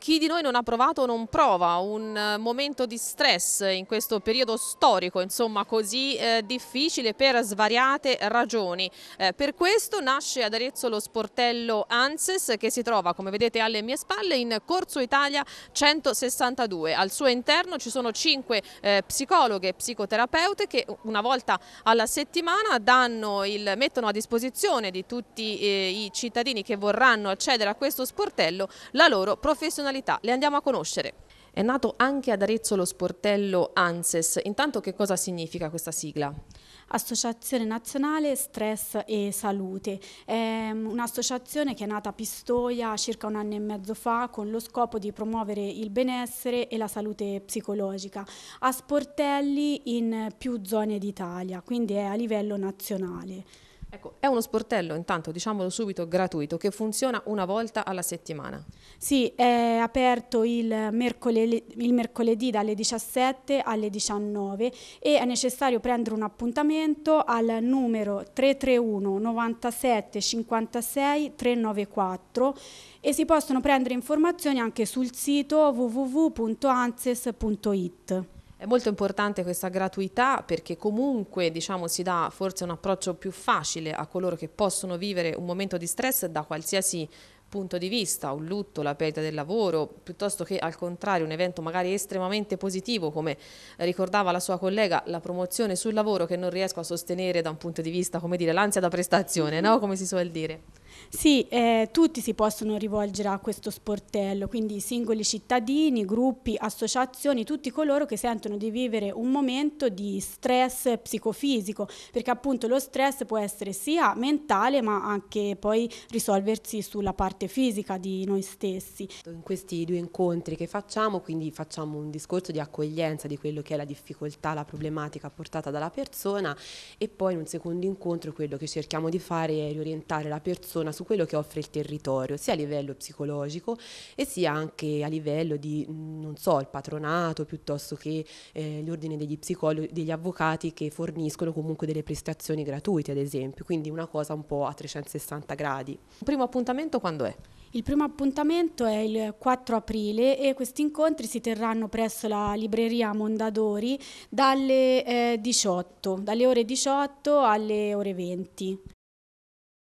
Chi di noi non ha provato o non prova un eh, momento di stress in questo periodo storico, insomma così eh, difficile per svariate ragioni. Eh, per questo nasce ad Arezzo lo sportello ANSES che si trova, come vedete alle mie spalle, in Corso Italia 162. Al suo interno ci sono cinque eh, psicologhe e psicoterapeute che una volta alla settimana il, mettono a disposizione di tutti eh, i cittadini che vorranno accedere a questo sportello la loro professionalità personalità, le andiamo a conoscere. È nato anche ad Arezzo lo sportello ANSES. Intanto che cosa significa questa sigla? Associazione Nazionale Stress e Salute. È mm, un'associazione che è nata a Pistoia circa un anno e mezzo fa con lo scopo di promuovere il benessere e la salute psicologica a sportelli in più zone d'Italia, quindi è a livello nazionale. Ecco, è uno sportello intanto, diciamolo subito, gratuito che funziona una volta alla settimana. Sì, è aperto il mercoledì, il mercoledì dalle 17 alle 19 e è necessario prendere un appuntamento al numero 331 97 56 394 e si possono prendere informazioni anche sul sito www.anses.it. È molto importante questa gratuità perché comunque diciamo, si dà forse un approccio più facile a coloro che possono vivere un momento di stress da qualsiasi punto di vista, un lutto, la perdita del lavoro, piuttosto che al contrario un evento magari estremamente positivo come ricordava la sua collega, la promozione sul lavoro che non riesco a sostenere da un punto di vista, come dire, l'ansia da prestazione, no? come si suol dire. Sì, eh, tutti si possono rivolgere a questo sportello, quindi singoli cittadini, gruppi, associazioni, tutti coloro che sentono di vivere un momento di stress psicofisico, perché appunto lo stress può essere sia mentale ma anche poi risolversi sulla parte fisica di noi stessi. In questi due incontri che facciamo, quindi facciamo un discorso di accoglienza di quello che è la difficoltà, la problematica portata dalla persona e poi in un secondo incontro quello che cerchiamo di fare è riorientare la persona ma su quello che offre il territorio, sia a livello psicologico e sia anche a livello di, non so, il patronato piuttosto che eh, gli ordini degli psicologi, degli avvocati che forniscono comunque delle prestazioni gratuite, ad esempio, quindi una cosa un po' a 360 gradi. Un primo appuntamento quando è? Il primo appuntamento è il 4 aprile e questi incontri si terranno presso la libreria Mondadori dalle, eh, 18, dalle ore 18 alle ore 20.